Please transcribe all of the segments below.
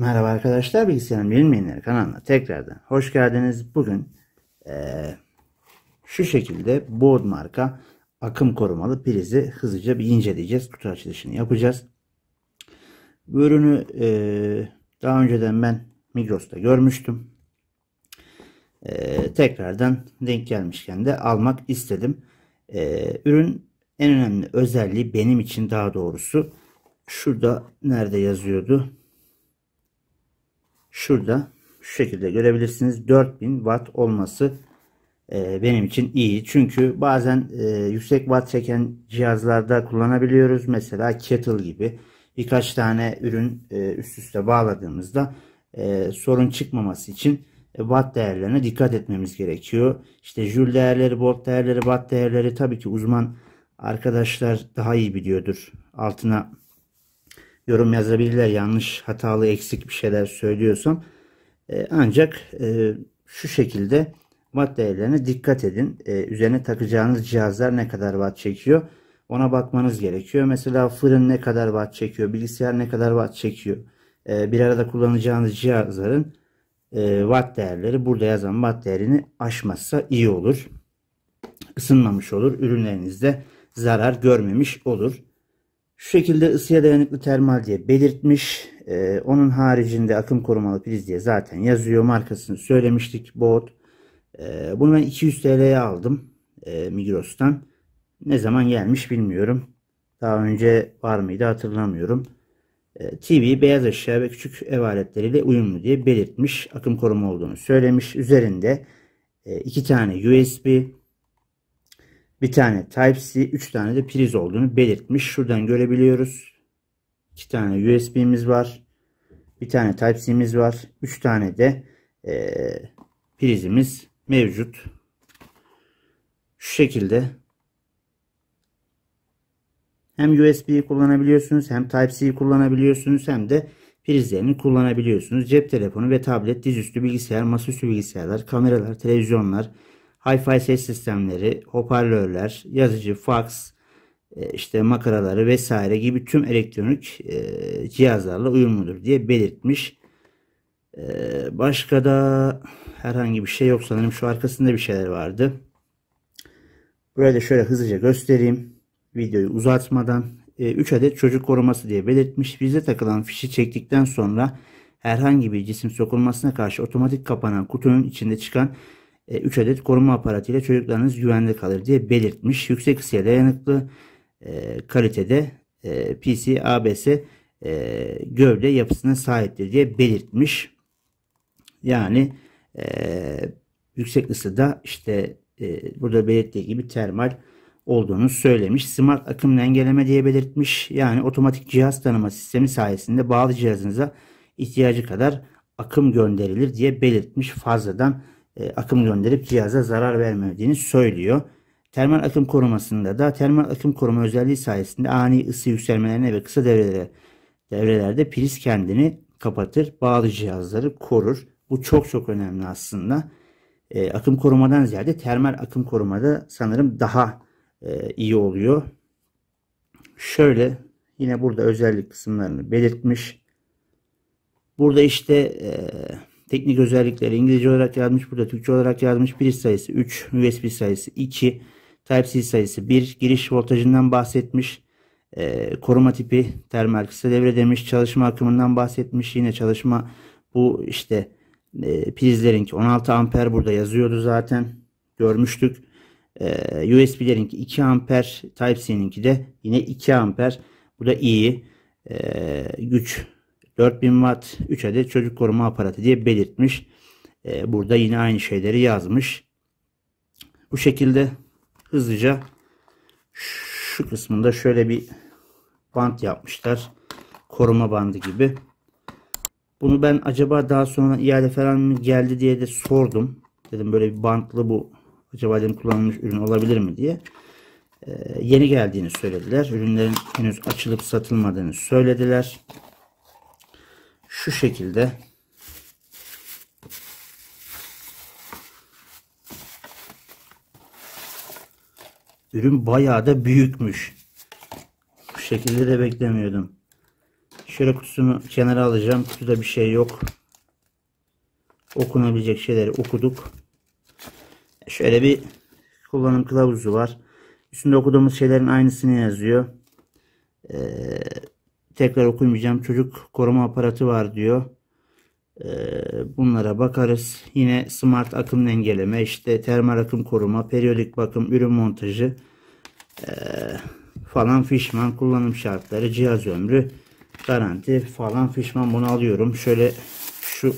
Merhaba arkadaşlar, bilgisayarın bilinmeyenleri kanalına tekrardan hoş geldiniz. Bugün e, şu şekilde Board marka akım korumalı prizi hızlıca bir inceleyeceğiz. Kutu açılışını yapacağız. Bu ürünü e, daha önceden ben Migros'ta görmüştüm. E, tekrardan denk gelmişken de almak istedim. E, ürün en önemli özelliği benim için daha doğrusu şurada nerede yazıyordu? şurada şu şekilde görebilirsiniz. 4000 watt olması e, benim için iyi. Çünkü bazen e, yüksek watt çeken cihazlarda kullanabiliyoruz. Mesela kettle gibi birkaç tane ürün e, üst üste bağladığımızda e, sorun çıkmaması için e, watt değerlerine dikkat etmemiz gerekiyor. İşte jül değerleri, volt değerleri, watt değerleri tabii ki uzman arkadaşlar daha iyi biliyordur. Altına yorum yazabilirler. Yanlış, hatalı, eksik bir şeyler söylüyorsam. E, ancak e, şu şekilde watt değerlerine dikkat edin. E, üzerine takacağınız cihazlar ne kadar watt çekiyor ona bakmanız gerekiyor. Mesela fırın ne kadar watt çekiyor, bilgisayar ne kadar watt çekiyor. bir arada kullanacağınız cihazların watt değerleri burada yazan watt değerini aşmazsa iyi olur. Isınmamış olur. Ürünlerinizde zarar görmemiş olur. Şu şekilde ısıya dayanıklı termal diye belirtmiş. Ee, onun haricinde akım korumalı priz diye zaten yazıyor. Markasını söylemiştik. board. Ee, bunu ben 200 TL'ye aldım. Ee, Migros'tan. Ne zaman gelmiş bilmiyorum. Daha önce var mıydı hatırlamıyorum. Ee, TV beyaz eşya ve küçük ev aletleriyle uyumlu diye belirtmiş. Akım koruma olduğunu söylemiş. Üzerinde e, iki tane USB bir tane Type-C, 3 tane de priz olduğunu belirtmiş. Şuradan görebiliyoruz. 2 tane USB'miz var. Bir tane Type-C'miz var. 3 tane de e, prizimiz mevcut. Şu şekilde hem USB'yi kullanabiliyorsunuz, hem Type-C'yi kullanabiliyorsunuz, hem de prizlerini kullanabiliyorsunuz. Cep telefonu ve tablet, dizüstü bilgisayar, masaüstü bilgisayarlar, kameralar, televizyonlar, Hi-Fi ses sistemleri, hoparlörler, yazıcı, fax, e, işte makaraları vesaire gibi tüm elektronik e, cihazlarla uyumludur diye belirtmiş. E, başka da herhangi bir şey yok sanırım. Şu arkasında bir şeyler vardı. Burayı da şöyle hızlıca göstereyim. Videoyu uzatmadan. 3 adet çocuk koruması diye belirtmiş. Vize takılan fişi çektikten sonra herhangi bir cisim sokulmasına karşı otomatik kapanan kutunun içinde çıkan 3 e, adet koruma aparatıyla çocuklarınız güvende kalır diye belirtmiş. Yüksek ısıya dayanıklı e, kalitede e, PC ABS e, gövde yapısına sahiptir diye belirtmiş. Yani e, yüksek ısıda işte e, burada belirttiği gibi termal olduğunu söylemiş. Smart akım dengeleme diye belirtmiş. Yani otomatik cihaz tanıma sistemi sayesinde bağlı cihazınıza ihtiyacı kadar akım gönderilir diye belirtmiş fazladan e, akım gönderip cihaza zarar vermediğini söylüyor. Termal akım korumasında da termal akım koruma özelliği sayesinde ani ısı yükselmelerine ve kısa devrelere, devrelerde priz kendini kapatır. Bağlı cihazları korur. Bu çok çok önemli aslında. E, akım korumadan ziyade termal akım korumada sanırım daha e, iyi oluyor. Şöyle yine burada özellik kısımlarını belirtmiş. Burada işte eee Teknik özellikleri İngilizce olarak yazmış burada. Türkçe olarak yazmış. Bir sayısı 3. USB sayısı 2. Type-C sayısı 1. Giriş voltajından bahsetmiş. E, koruma tipi termal kısa devre demiş. Çalışma akımından bahsetmiş. Yine çalışma bu işte e, prizlerinki 16 amper burada yazıyordu zaten. Görmüştük. E, ee, USB'lerinki 2 amper. Type-C'ninki de yine 2 amper. Bu da iyi. E, güç 4000 watt 3 adet çocuk koruma aparatı diye belirtmiş. E, burada yine aynı şeyleri yazmış. Bu şekilde hızlıca şu kısmında şöyle bir bant yapmışlar. Koruma bandı gibi. Bunu ben acaba daha sonra iade falan mı geldi diye de sordum. Dedim böyle bir bantlı bu acaba dedim kullanılmış ürün olabilir mi diye. Ee, yeni geldiğini söylediler. Ürünlerin henüz açılıp satılmadığını söylediler şu şekilde ürün bayağı da büyükmüş. Bu şekilde de beklemiyordum. Şöyle kutusunu kenara alacağım. Kutuda bir şey yok. Okunabilecek şeyleri okuduk. Şöyle bir kullanım kılavuzu var. Üstünde okuduğumuz şeylerin aynısını yazıyor. Ee, Tekrar okumayacağım. Çocuk koruma aparatı var diyor. Ee, bunlara bakarız. Yine smart akım dengeleme, işte termal akım koruma, periyodik bakım, ürün montajı ee, falan fişman kullanım şartları, cihaz ömrü, garanti falan fişman bunu alıyorum. Şöyle şu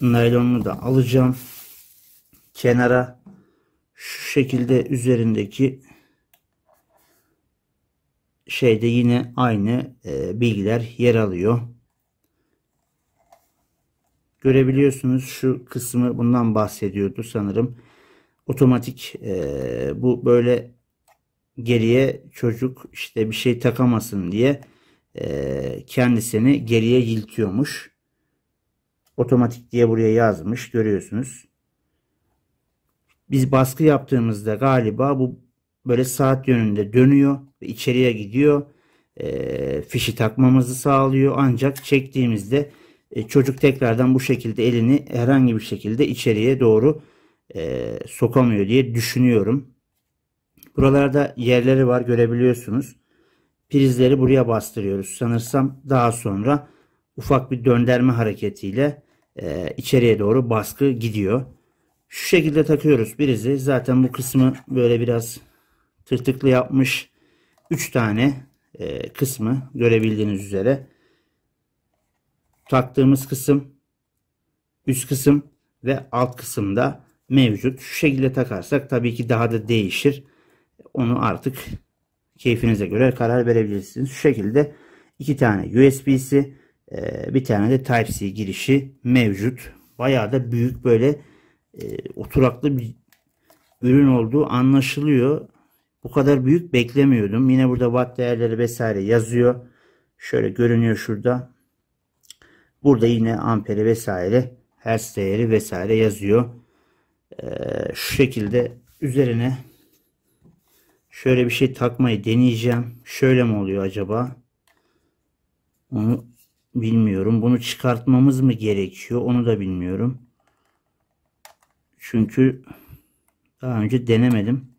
naylonunu da alacağım. Kenara şu şekilde üzerindeki şeyde yine aynı e, bilgiler yer alıyor. Görebiliyorsunuz şu kısmı bundan bahsediyordu sanırım. Otomatik e, bu böyle geriye çocuk işte bir şey takamasın diye e, kendisini geriye yiltiyormuş. Otomatik diye buraya yazmış görüyorsunuz. Biz baskı yaptığımızda galiba bu böyle saat yönünde dönüyor ve içeriye gidiyor. E, fişi takmamızı sağlıyor. Ancak çektiğimizde e, çocuk tekrardan bu şekilde elini herhangi bir şekilde içeriye doğru e, sokamıyor diye düşünüyorum. Buralarda yerleri var görebiliyorsunuz. Prizleri buraya bastırıyoruz. Sanırsam daha sonra ufak bir dönderme hareketiyle e, içeriye doğru baskı gidiyor. Şu şekilde takıyoruz prizi. Zaten bu kısmı böyle biraz tırtıklı yapmış 3 tane e, kısmı görebildiğiniz üzere taktığımız kısım üst kısım ve alt kısımda mevcut. Şu şekilde takarsak tabii ki daha da değişir. Onu artık keyfinize göre karar verebilirsiniz. Şu şekilde iki tane USB'si e, bir tane de Type-C girişi mevcut. Bayağı da büyük böyle e, oturaklı bir ürün olduğu anlaşılıyor. Bu kadar büyük beklemiyordum. Yine burada watt değerleri vesaire yazıyor. Şöyle görünüyor şurada. Burada yine amperi vesaire hertz değeri vesaire yazıyor. Ee, şu şekilde üzerine şöyle bir şey takmayı deneyeceğim. Şöyle mi oluyor acaba? Onu bilmiyorum. Bunu çıkartmamız mı gerekiyor? Onu da bilmiyorum. Çünkü daha önce denemedim.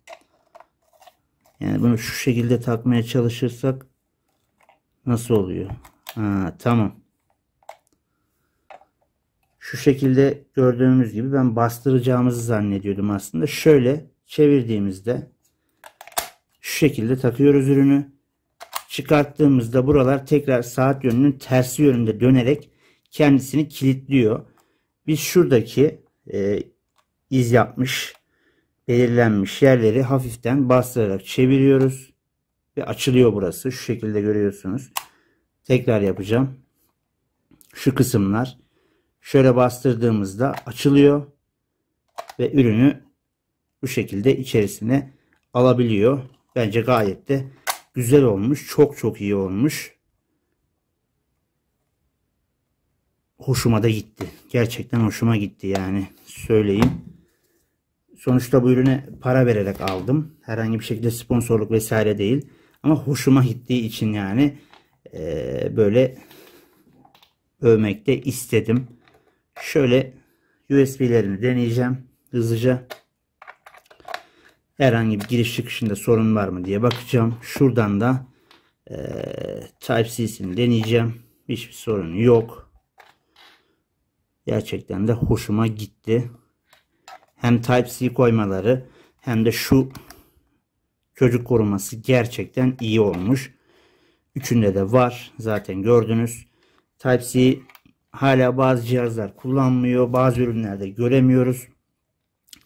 Yani bunu şu şekilde takmaya çalışırsak nasıl oluyor? Ha, tamam. Şu şekilde gördüğümüz gibi ben bastıracağımızı zannediyordum aslında. Şöyle çevirdiğimizde şu şekilde takıyoruz ürünü. Çıkarttığımızda buralar tekrar saat yönünün tersi yönünde dönerek kendisini kilitliyor. Biz şuradaki e, iz yapmış belirlenmiş yerleri hafiften bastırarak çeviriyoruz. Ve açılıyor burası. Şu şekilde görüyorsunuz. Tekrar yapacağım. Şu kısımlar şöyle bastırdığımızda açılıyor. Ve ürünü bu şekilde içerisine alabiliyor. Bence gayet de güzel olmuş. Çok çok iyi olmuş. Hoşuma da gitti. Gerçekten hoşuma gitti yani. Söyleyeyim. Sonuçta bu ürüne para vererek aldım. Herhangi bir şekilde sponsorluk vesaire değil. Ama hoşuma gittiği için yani e, böyle övmekte istedim. Şöyle USB'lerini deneyeceğim hızlıca. Herhangi bir giriş çıkışında sorun var mı diye bakacağım. Şuradan da e, Type-C'sini deneyeceğim. Hiçbir sorun yok. Gerçekten de hoşuma gitti hem Type-C koymaları hem de şu çocuk koruması gerçekten iyi olmuş. Üçünde de var. Zaten gördünüz. Type-C hala bazı cihazlar kullanmıyor. Bazı ürünlerde göremiyoruz.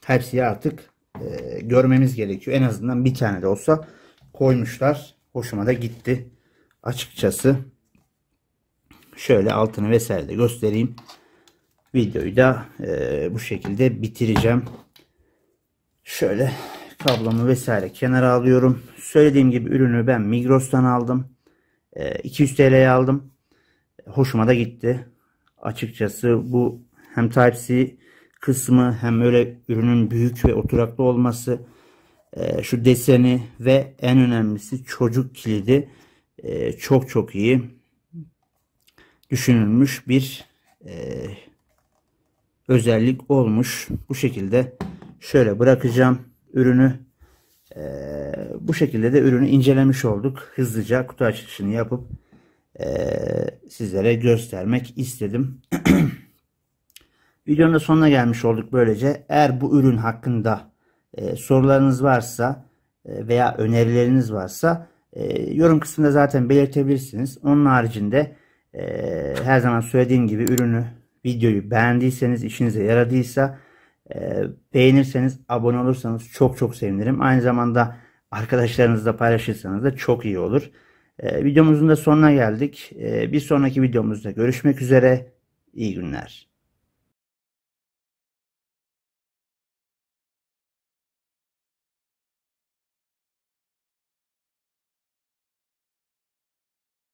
Type-C'yi artık e, görmemiz gerekiyor. En azından bir tane de olsa koymuşlar. Hoşuma da gitti. Açıkçası şöyle altını vesaire de göstereyim videoyu da e, bu şekilde bitireceğim. Şöyle kablomu vesaire kenara alıyorum. Söylediğim gibi ürünü ben Migros'tan aldım. E, 200 TL'ye aldım. Hoşuma da gitti. Açıkçası bu hem Type-C kısmı hem öyle ürünün büyük ve oturaklı olması e, şu deseni ve en önemlisi çocuk kilidi e, çok çok iyi düşünülmüş bir e, özellik olmuş. Bu şekilde şöyle bırakacağım ürünü. Ee, bu şekilde de ürünü incelemiş olduk. Hızlıca kutu açılışını yapıp e, sizlere göstermek istedim. Videonun sonuna gelmiş olduk böylece. Eğer bu ürün hakkında e, sorularınız varsa e, veya önerileriniz varsa e, yorum kısmında zaten belirtebilirsiniz. Onun haricinde e, her zaman söylediğim gibi ürünü videoyu beğendiyseniz, işinize yaradıysa e, beğenirseniz, abone olursanız çok çok sevinirim. Aynı zamanda arkadaşlarınızla paylaşırsanız da çok iyi olur. E, videomuzun da sonuna geldik. E, bir sonraki videomuzda görüşmek üzere. İyi günler.